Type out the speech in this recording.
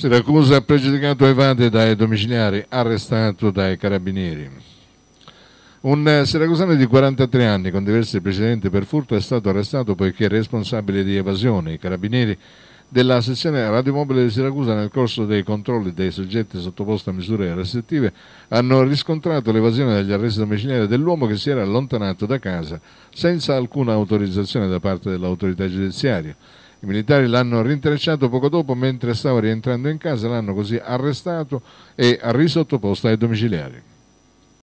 Siracusa ha pregiudicato evade dai domiciliari, arrestato dai carabinieri. Un eh, siracusano di 43 anni con diversi precedenti per furto è stato arrestato poiché responsabile di evasione. I carabinieri della sezione radiomobile di Siracusa nel corso dei controlli dei soggetti sottoposti a misure restrittive hanno riscontrato l'evasione dagli arresti domiciliari dell'uomo che si era allontanato da casa senza alcuna autorizzazione da parte dell'autorità giudiziaria. I militari l'hanno rintracciato poco dopo mentre stava rientrando in casa, l'hanno così arrestato e risottoposto ai domiciliari.